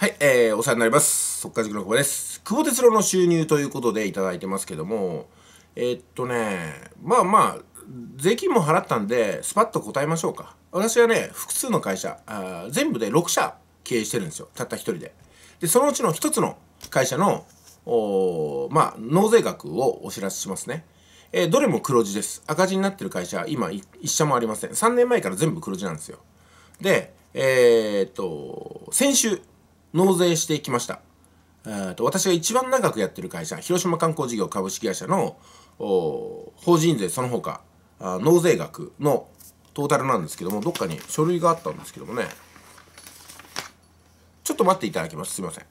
はい、えー、お世話になります。速稼塾の久保です。久保哲郎の収入ということでいただいてますけども、えー、っとね、まあまあ、税金も払ったんで、スパッと答えましょうか。私はね、複数の会社、あ全部で6社経営してるんですよ。たった1人で。で、そのうちの1つの会社の、おまあ、納税額をお知らせしますね。えー、どれも黒字です。赤字になってる会社、今、1社もありません。3年前から全部黒字なんですよ。で、えー、っと、先週、納税してきました。えー、と私が一番長くやってる会社広島観光事業株式会社の法人税その他あ納税額のトータルなんですけどもどっかに書類があったんですけどもねちょっと待っていただきますすいません。